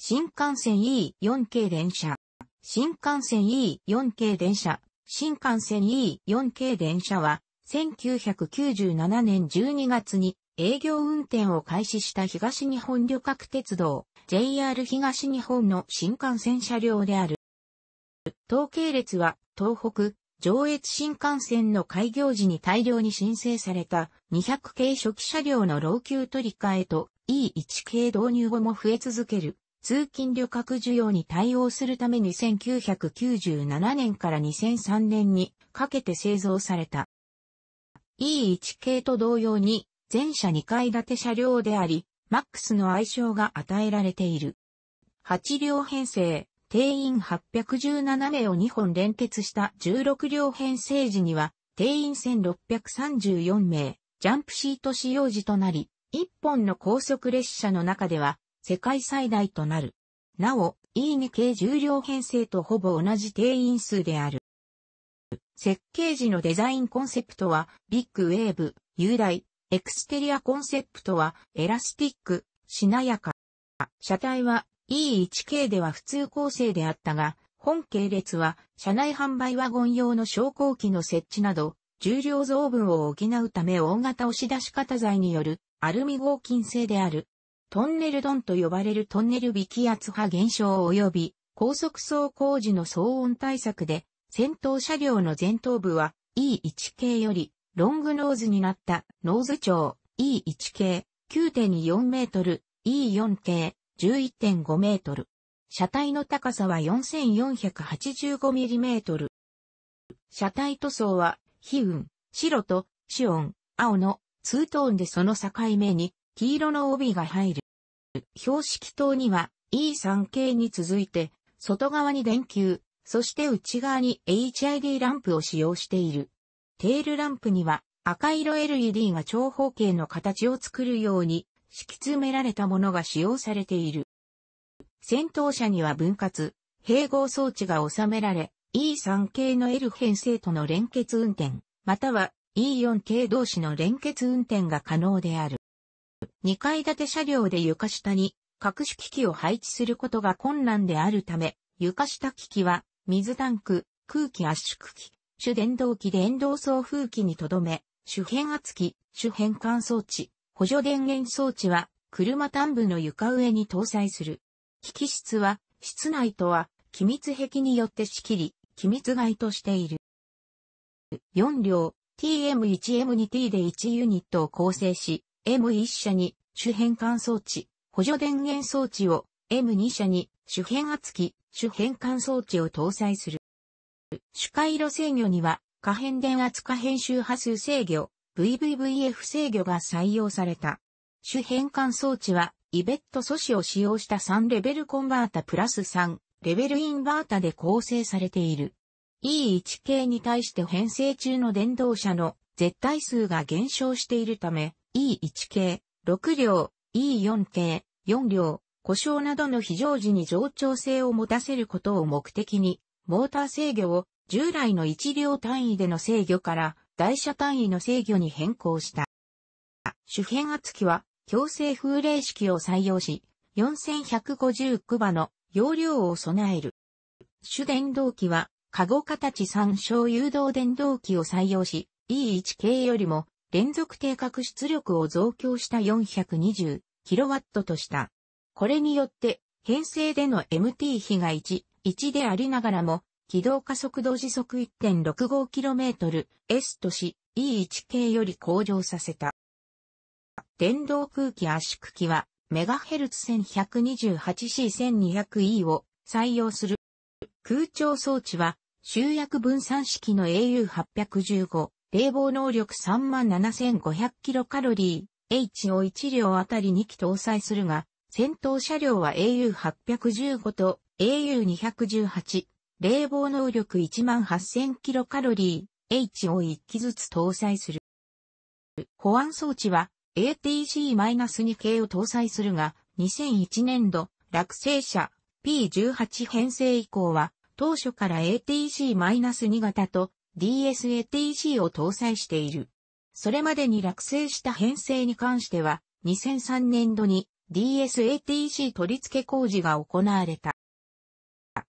新幹線 E4 系電車。新幹線 E4 系電車。新幹線 E4 系電車は、1997年12月に営業運転を開始した東日本旅客鉄道 JR 東日本の新幹線車両である。統計列は東北、上越新幹線の開業時に大量に申請された200系初期車両の老朽取り替えと E1 系導入後も増え続ける通勤旅客需要に対応するために1997年から2003年にかけて製造された。E1 系と同様に全車2階建て車両であり、MAX の愛称が与えられている。8両編成、定員817名を2本連結した16両編成時には、定員1634名、ジャンプシート使用時となり、1本の高速列車の中では、世界最大となる。なお、E2 系重量編成とほぼ同じ定員数である。設計時のデザインコンセプトは、ビッグウェーブ、雄大、エクステリアコンセプトは、エラスティック、しなやか。車体は E1 系では普通構成であったが、本系列は、車内販売ワゴン用の昇降機の設置など、重量増分を補うため大型押し出し型材によるアルミ合金製である。トンネルドンと呼ばれるトンネル微気圧波現象及び高速走行時の騒音対策で、先頭車両の前頭部は E1 系よりロングノーズになったノーズ長 E1 系9.4メートル E4 系11.5メートル。車体の高さは4485ミリメートル。車体塗装は、非雲、白と、紫音、青の、ツートーンでその境目に、黄色の帯が入る。標識灯には E3 系に続いて、外側に電球、そして内側に HID ランプを使用している。テールランプには赤色 LED が長方形の形を作るように敷き詰められたものが使用されている。先頭車には分割、併合装置が収められ、E3 系の L 編成との連結運転、または E4 系同士の連結運転が可能である。2階建て車両で床下に各種機器を配置することが困難であるため、床下機器は水タンク、空気圧縮機、主電動機で電動送風機にとどめ、主変圧機、主変換装置、補助電源装置は車端部の床上に搭載する。機器室は室内とは機密壁によって仕切り、機密外としている。4両 TM1M2T で1ユニットを構成し、M1 社に主変換装置、補助電源装置を M2 社に主変圧器、主変換装置を搭載する。主回路制御には可変電圧可変周波数制御、VVVF 制御が採用された。主変換装置はイベット素子を使用した3レベルコンバータプラス3レベルインバータで構成されている。E1 系に対して編成中の電動車の絶対数が減少しているため、E1 系、6両、E4 系、4両、故障などの非常時に上調性を持たせることを目的に、モーター制御を従来の1両単位での制御から台車単位の制御に変更した。主変圧器は強制風冷式を採用し、4150クバの容量を備える。主電動機は、カゴ形参照誘導電動機を採用し、E1 系よりも連続定格出力を増強した 420kW とした。これによって、編成での MT 比が1、1でありながらも、軌道加速度時速 1.65km S とし E1 k より向上させた。電動空気圧縮機は MHz1128C1200E を採用する。空調装置は集約分散式の AU815 冷房能力37,500キロカロリー、H を1両あたり2機搭載するが、戦闘車両は AU815 と AU218、冷房能力18,000キロカロリー、H を1機ずつ搭載する。保安装置は ATC-2 系を搭載するが、2001年度、落成車 P18 編成以降は、当初から ATC-2 型と DSATC を搭載している。それまでに落成した編成に関しては、2003年度に DSATC 取り付け工事が行われた。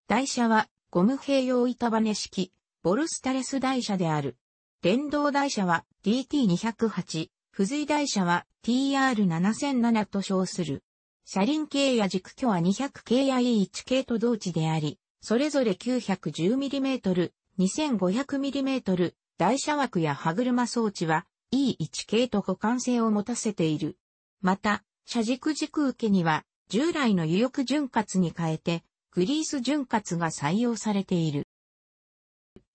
台車はゴム併用板バネ式、ボルスタレス台車である。電動台車は DT208、付随台車は TR7007 と称する。車輪径や軸距は200系や E1 系と同値であり、それぞれ 910mm、2500mm 台車枠や歯車装置は E1 系と互換性を持たせている。また、車軸軸受けには従来の油浴。潤滑に変えてグリース潤滑が採用されている。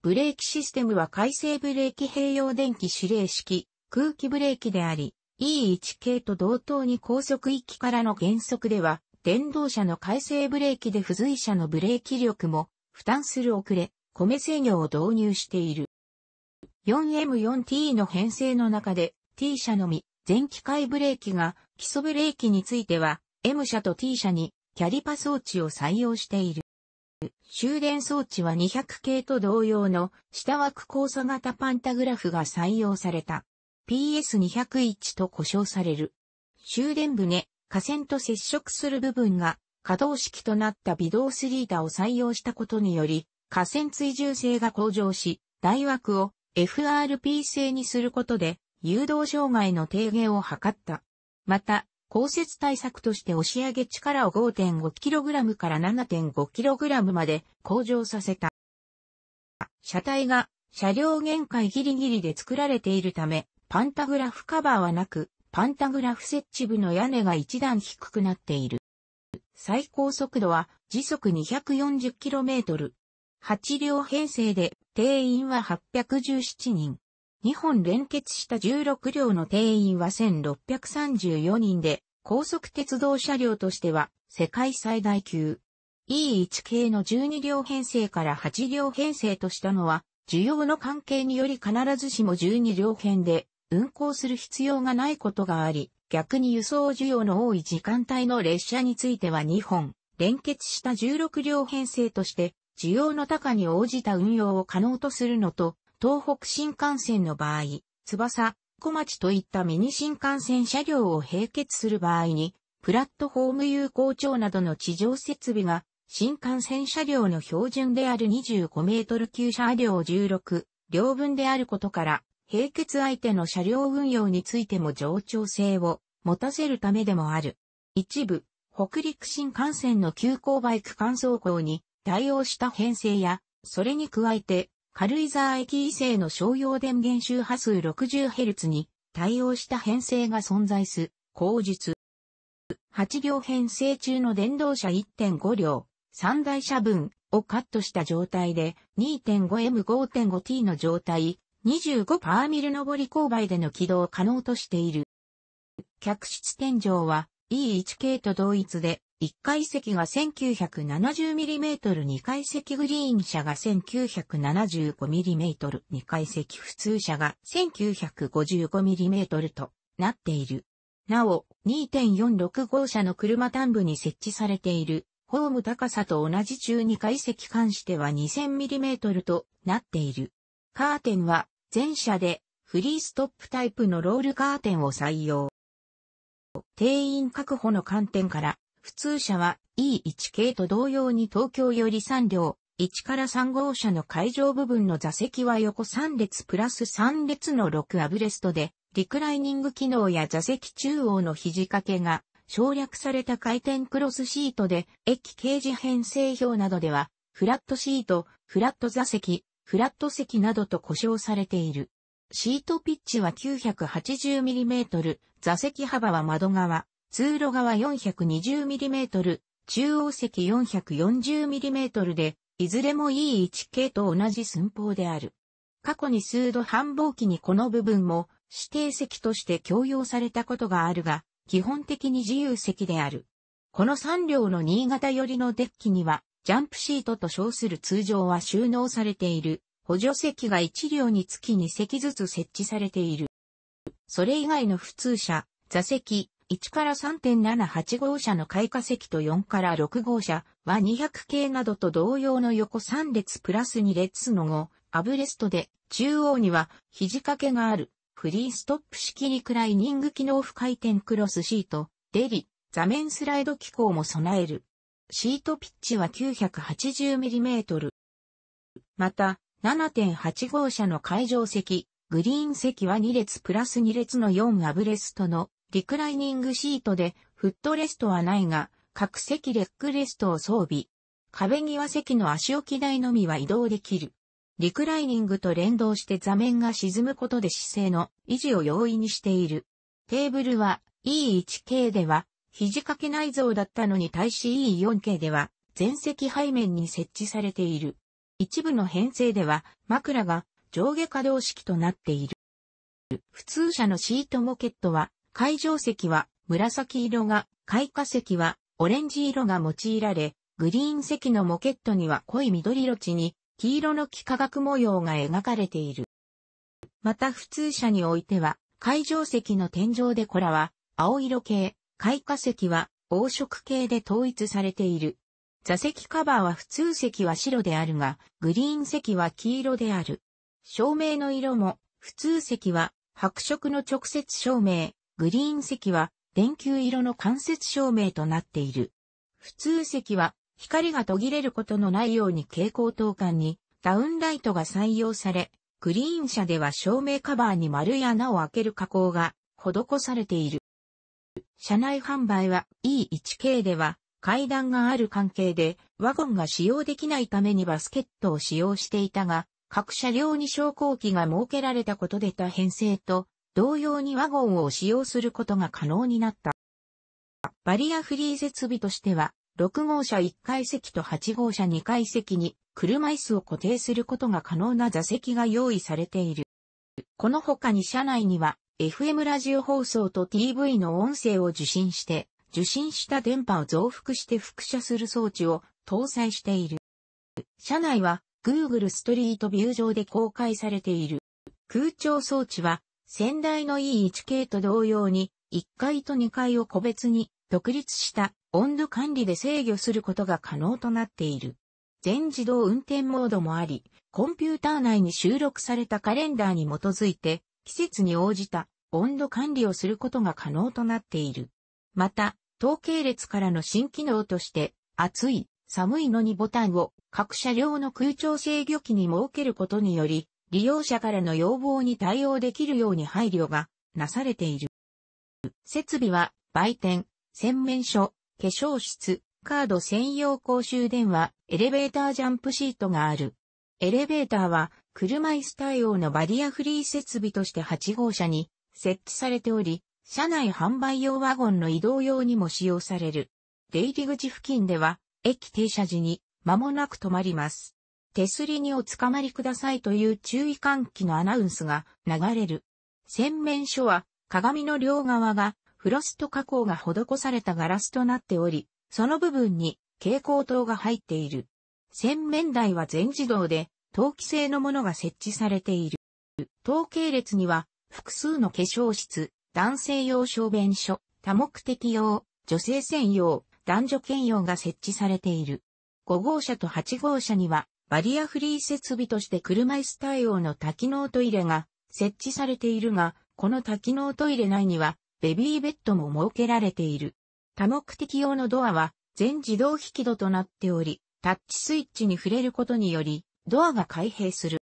ブレーキシステムは回生ブレーキ併用電気指令式空気ブレーキであり、E1 系と同等に高速域からの減速では、電動車の回生ブレーキで付随車のブレーキ力も負担する遅れ、米制御を導入している。4M4T の編成の中で T 車のみ全機械ブレーキが基礎ブレーキについては M 車と T 車にキャリパ装置を採用している。終電装置は200系と同様の下枠交差型パンタグラフが採用された。PS201 と呼称される。終電部ね、架線と接触する部分が可動式となった微動スリーダを採用したことにより、河川追従性が向上し、大枠を FRP 制にすることで、誘導障害の低減を図った。また、降雪対策として押し上げ力を 5.5kg から 7.5kg まで向上させた。車体が車両限界ギリギリで作られているため、パンタグラフカバーはなく、パンタグラフ設置部の屋根が一段低くなっている。最高速度は時速 240km、8両編成で定員は817人。2本連結した16両の定員は1634人で、高速鉄道車両としては世界最大級。E1 系の12両編成から8両編成としたのは、需要の関係により必ずしも12両編で運行する必要がないことがあり、逆に輸送需要の多い時間帯の列車については2本、連結した16両編成として需要の高に応じた運用を可能とするのと、東北新幹線の場合、翼、小町といったミニ新幹線車両を併結する場合に、プラットフォーム有効長などの地上設備が、新幹線車両の標準である25メートル級車両16両分であることから、並結相手の車両運用についても冗長性を持たせるためでもある。一部、北陸新幹線の急勾配区間走行に対応した編成や、それに加えて、軽井沢駅異性の商用電源周波数 60Hz に対応した編成が存在す、口述。8両編成中の電動車1.5両、3台車分をカットした状態で 2.5M5.5T の状態、25パーミル上り勾配での起動可能としている。客室天井は E1 系と同一で1階席が 1970mm2 階席グリーン車が 1975mm2 階席普通車が 1955mm となっている。なお、2.46号車の車端部に設置されている、ホーム高さと同じ中2階席関しては 2000mm となっている。カーテンは、全車で、フリーストップタイプのロールカーテンを採用。定員確保の観点から、普通車は E1 系と同様に東京より3両、1から3号車の会場部分の座席は横3列プラス3列の6アブレストで、リクライニング機能や座席中央の肘掛けが省略された回転クロスシートで、駅掲示編成表などでは、フラットシート、フラット座席、フラット席などと呼称されている。シートピッチは 980mm、座席幅は窓側、通路側 420mm、中央席 440mm で、いずれも E1 系と同じ寸法である。過去に数度繁忙期にこの部分も指定席として共用されたことがあるが、基本的に自由席である。この3両の新潟寄りのデッキには、ジャンプシートと称する通常は収納されている、補助席が1両につき2席ずつ設置されている。それ以外の普通車、座席、1から3.78号車の開花席と4から6号車は200系などと同様の横3列プラス2列の後、アブレストで、中央には肘掛けがある、フリーストップ式リクライニング機能不回転クロスシート、デリ、座面スライド機構も備える。シートピッチは 980mm。また、7.8号車の会場席、グリーン席は2列プラス2列の4アブレストのリクライニングシートでフットレストはないが、各席レックレストを装備。壁際席の足置き台のみは移動できる。リクライニングと連動して座面が沈むことで姿勢の維持を容易にしている。テーブルは E1 k では肘掛け内蔵だったのに対し E4 k では全席背面に設置されている。一部の編成では枕が上下可動式となっている。普通車のシートモケットは海上石は紫色が、開花石はオレンジ色が用いられ、グリーン石のモケットには濃い緑色地に黄色の幾何学模様が描かれている。また普通車においては、海上石の天井デコラは青色系、開花石は黄色系で統一されている。座席カバーは普通席は白であるが、グリーン席は黄色である。照明の色も、普通席は白色の直接照明、グリーン席は電球色の間接照明となっている。普通席は光が途切れることのないように蛍光灯管にダウンライトが採用され、グリーン車では照明カバーに丸い穴を開ける加工が施されている。車内販売は E1 k では階段がある関係でワゴンが使用できないためにバスケットを使用していたが、各車両に昇降機が設けられたことで多編成と同様にワゴンを使用することが可能になった。バリアフリー設備としては、6号車1階席と8号車2階席に車椅子を固定することが可能な座席が用意されている。この他に車内には FM ラジオ放送と TV の音声を受信して、受信した電波を増幅して複写する装置を搭載している。車内は Google ストリートビュー上で公開されている。空調装置は先代の E1K と同様に、1階と2階を個別に独立した温度管理で制御することが可能となっている。全自動運転モードもあり、コンピューター内に収録されたカレンダーに基づいて、季節に応じた温度管理をすることが可能となっている。また、統計列からの新機能として、暑い、寒いのにボタンを各車両の空調制御機に設けることにより、利用者からの要望に対応できるように配慮がなされている。設備は、売店、洗面所、化粧室、カード専用公衆電話、エレベータージャンプシートがある。エレベーターは、車椅子対応のバリアフリー設備として8号車に設置されており、車内販売用ワゴンの移動用にも使用される。出入り口付近では、駅停車時に間もなく止まります。手すりにおつかまりくださいという注意喚起のアナウンスが流れる。洗面所は鏡の両側がフロスト加工が施されたガラスとなっており、その部分に蛍光灯が入っている。洗面台は全自動で陶器製のものが設置されている。統計列には複数の化粧室、男性用小便所、多目的用、女性専用、男女兼用が設置されている。5号車と8号車にはバリアフリー設備として車椅子対応の多機能トイレが設置されているが、この多機能トイレ内にはベビーベッドも設けられている。多目的用のドアは全自動引き戸となっており、タッチスイッチに触れることにより、ドアが開閉する。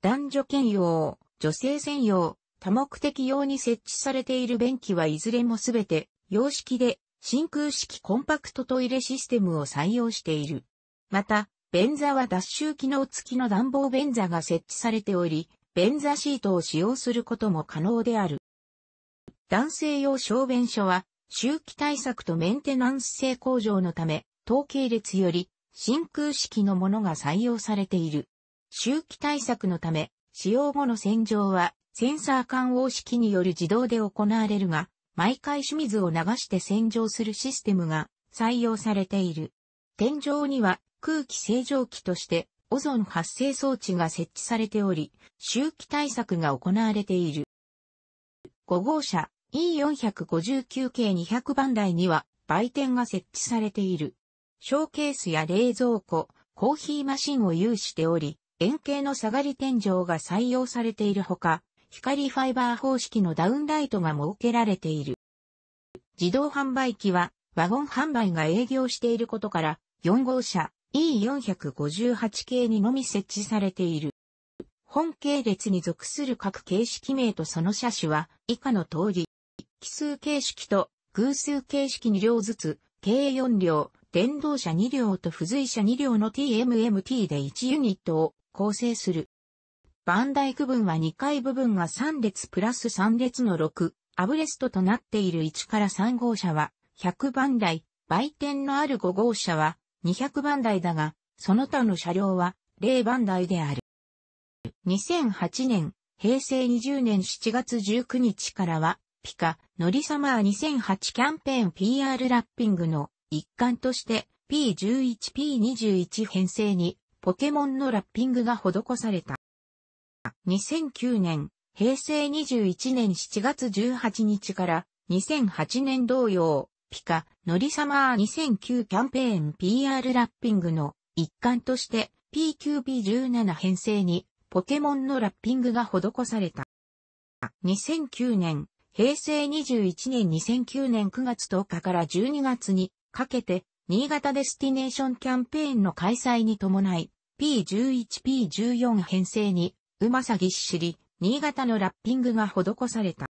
男女兼用、女性専用、多目的用に設置されている便器はいずれもすべて洋式で真空式コンパクトトイレシステムを採用している。また、便座は脱臭機能付きの暖房便座が設置されており、便座シートを使用することも可能である。男性用小便所は、周期対策とメンテナンス性向上のため、統計列より真空式のものが採用されている。周期対策のため、使用後の洗浄はセンサー管応式による自動で行われるが、毎回清水を流して洗浄するシステムが採用されている。天井には空気清浄機として、オゾン発生装置が設置されており、周期対策が行われている。5号車 E459 系200番台には売店が設置されている。ショーケースや冷蔵庫、コーヒーマシンを有しており、円形の下がり天井が採用されているほか、光ファイバー方式のダウンライトが設けられている。自動販売機はワゴン販売が営業していることから、4号車 E458 系にのみ設置されている。本系列に属する各形式名とその車種は以下の通り、奇数形式と偶数形式2両ずつ、計4両、電動車2両と付随車2両の TMMT で1ユニットを構成する。番台区分は2階部分が3列プラス3列の6、アブレストとなっている1から3号車は、100番台、売店のある5号車は、200番台だが、その他の車両は0番台である。2008年、平成20年7月19日からは、ピカ、ノリサマー2008キャンペーン PR ラッピングの一環として P11、P21 編成にポケモンのラッピングが施された。2009年、平成21年7月18日から2008年同様、ピカ、ノリサマー2009キャンペーン PR ラッピングの一環として PQP17 編成にポケモンのラッピングが施された。2009年、平成21年2009年9月10日から12月にかけて、新潟デスティネーションキャンペーンの開催に伴い、P11、P14 編成に、うまさぎっしり、新潟のラッピングが施された。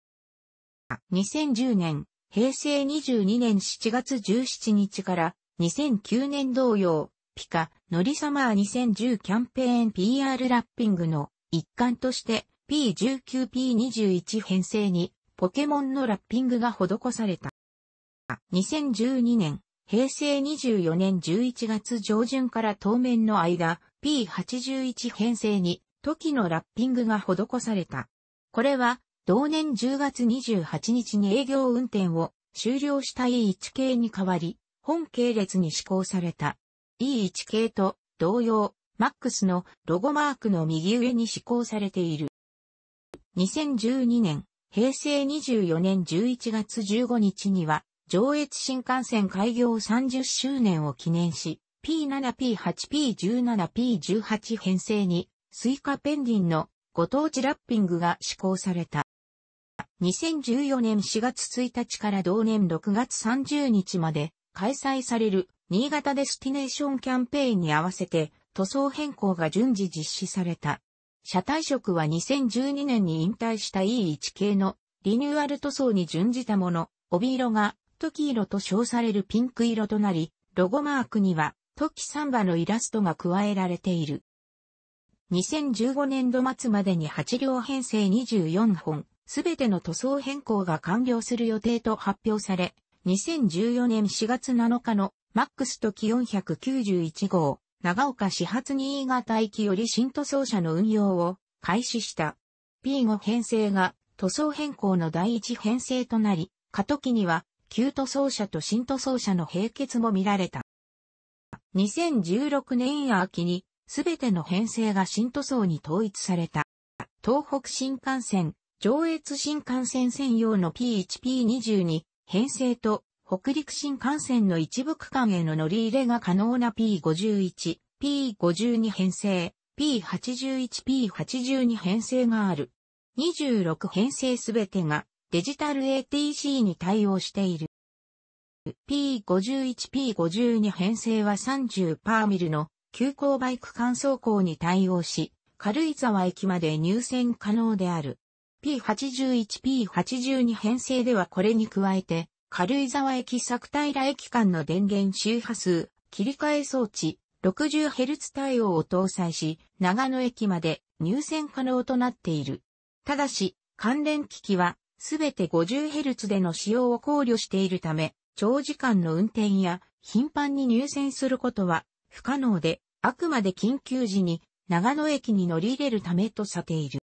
2010年、平成22年7月17日から2009年同様、ピカ、ノリサマー2010キャンペーン PR ラッピングの一環として P19、P21 編成にポケモンのラッピングが施された。2012年、平成24年11月上旬から当面の間、P81 編成に、時のラッピングが施された。これは、同年10月28日に営業運転を終了した E1 系に代わり、本系列に施行された。E1 系と同様、MAX のロゴマークの右上に施行されている。2012年、平成24年11月15日には、上越新幹線開業30周年を記念し、P7、P8、P17、P18 編成に、スイカペンディンのご当地ラッピングが施行された。2014年4月1日から同年6月30日まで開催される新潟デスティネーションキャンペーンに合わせて塗装変更が順次実施された。車体色は2012年に引退した E1 系のリニューアル塗装に準じたもの、帯色が時色と称されるピンク色となり、ロゴマークにはトキサンバのイラストが加えられている。2015年度末までに8両編成24本、すべての塗装変更が完了する予定と発表され、2014年4月7日のマックスとキ491号、長岡始発新潟行きより新塗装車の運用を開始した。P5 編成が塗装変更の第一編成となり、過渡期には旧塗装車と新塗装車の並結も見られた。2016年秋にすべての編成が新塗装に統一された。東北新幹線上越新幹線専用の P1P22 編成と北陸新幹線の一部区間への乗り入れが可能な P51、P52 編成、P81、P82 編成がある。26編成すべてがデジタル ATC に対応している。P51、P52 編成は30パーミルの急行バイク間走行に対応し、軽井沢駅まで入線可能である。P81P82 編成ではこれに加えて、軽井沢駅作平駅間の電源周波数、切り替え装置、60Hz 対応を搭載し、長野駅まで入線可能となっている。ただし、関連機器は、すべて 50Hz での使用を考慮しているため、長時間の運転や頻繁に入線することは不可能で、あくまで緊急時に長野駅に乗り入れるためとされている。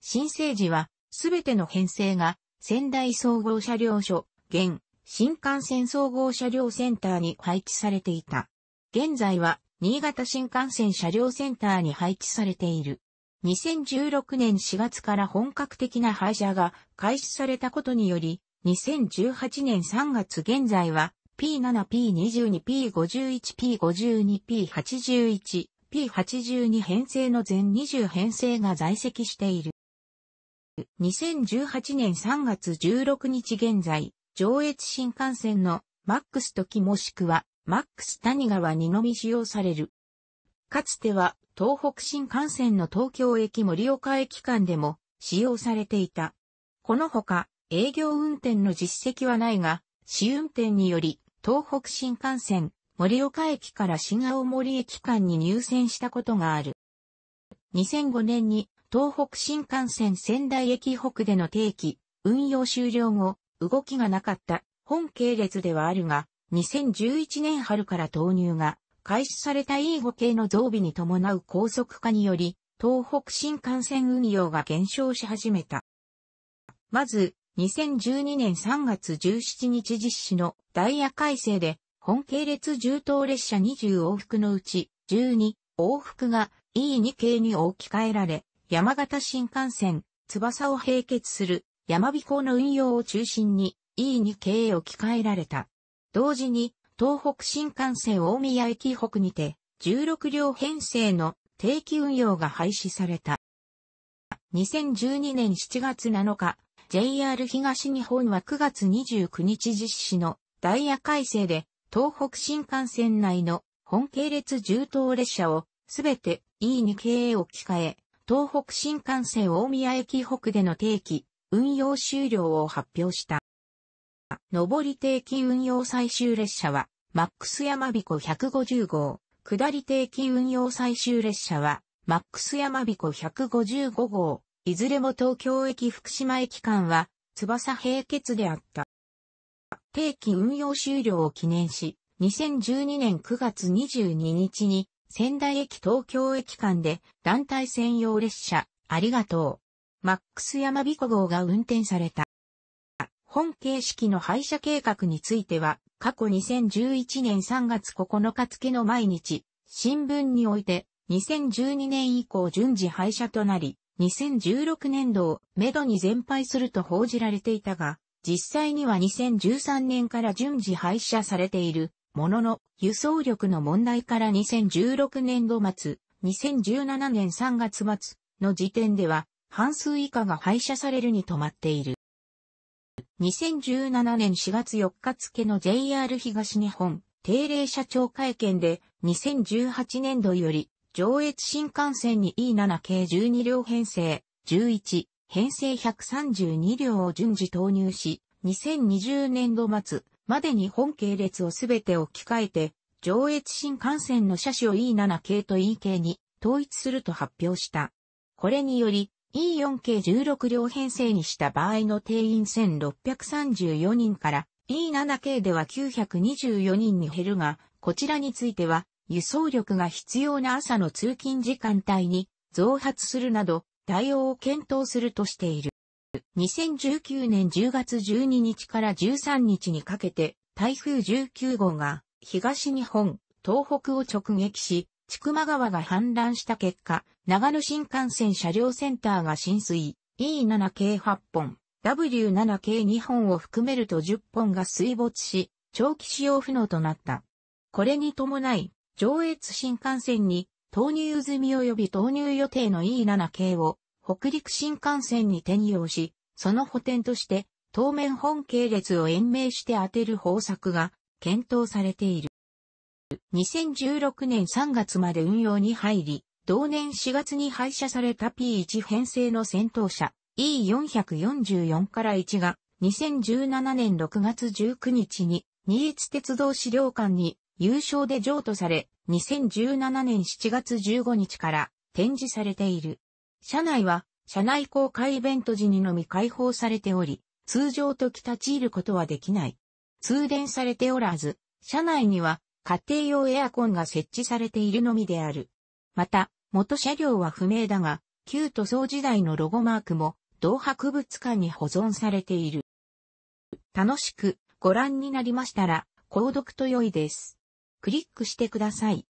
新生時は、すべての編成が、仙台総合車両所、現、新幹線総合車両センターに配置されていた。現在は、新潟新幹線車両センターに配置されている。2016年4月から本格的な配車が開始されたことにより、2018年3月現在は P7、P22、P51、P52、P81、P82 編成の全20編成が在籍している。2018年3月16日現在、上越新幹線のマックス時もしくはマックス谷川にのみ使用される。かつては東北新幹線の東京駅盛岡駅間でも使用されていた。このほか営業運転の実績はないが、試運転により東北新幹線盛岡駅から新青森駅間に入線したことがある。2005年に東北新幹線仙台駅北での定期、運用終了後、動きがなかった本系列ではあるが、2011年春から投入が開始された E5 系の増備に伴う高速化により、東北新幹線運用が減少し始めた。まず、2012年3月17日実施のダイヤ改正で本系列重等列車20往復のうち12往復が E2 系に置き換えられ、山形新幹線、翼を並結する山彦の運用を中心に E2 系へ置き換えられた。同時に東北新幹線大宮駅北にて16両編成の定期運用が廃止された。2012年7月7日、JR 東日本は9月29日実施のダイヤ改正で東北新幹線内の本系列重等列車をすべて E2 系へ置き換え、東北新幹線大宮駅北での定期、運用終了を発表した。上り定期運用最終列車は、マックス山彦150号。下り定期運用最終列車は、マックス山彦155号。いずれも東京駅福島駅間は、翼並結であった。定期運用終了を記念し、2012年9月22日に仙台駅東京駅間で団体専用列車、ありがとう。マックス山彦号が運転された。本形式の廃車計画については、過去2011年3月9日付の毎日、新聞において、2012年以降順次廃車となり、2016年度をめどに全廃すると報じられていたが、実際には2013年から順次廃車されているものの、輸送力の問題から2016年度末、2017年3月末の時点では、半数以下が廃車されるに止まっている。2017年4月4日付の JR 東日本定例社長会見で、2018年度より上越新幹線に E7 系12両編成、11、編成132両を順次投入し、2020年度末までに本系列をすべて置き換えて、上越新幹線の車種を E7 系と E 系に統一すると発表した。これにより、E4 系16両編成にした場合の定員1634人から E7 系では924人に減るが、こちらについては輸送力が必要な朝の通勤時間帯に増発するなど対応を検討するとしている。2019年10月12日から13日にかけて、台風19号が東日本、東北を直撃し、千曲川が氾濫した結果、長野新幹線車両センターが浸水、E7 系8本、W7 系2本を含めると10本が水没し、長期使用不能となった。これに伴い、上越新幹線に投入済み及び投入予定の E7 系を北陸新幹線に転用し、その補填として当面本系列を延命して当てる方策が検討されている。2016年3月まで運用に入り、同年4月に廃車された P1 編成の戦闘車 E444 から1が2017年6月19日に新越鉄道資料館に優勝で譲渡され2017年7月15日から展示されている。車内は、車内公開イベント時にのみ開放されており、通常と立ち入ることはできない。通電されておらず、車内には家庭用エアコンが設置されているのみである。また、元車両は不明だが、旧塗装時代のロゴマークも、同博物館に保存されている。楽しくご覧になりましたら、購読と良いです。クリックしてください。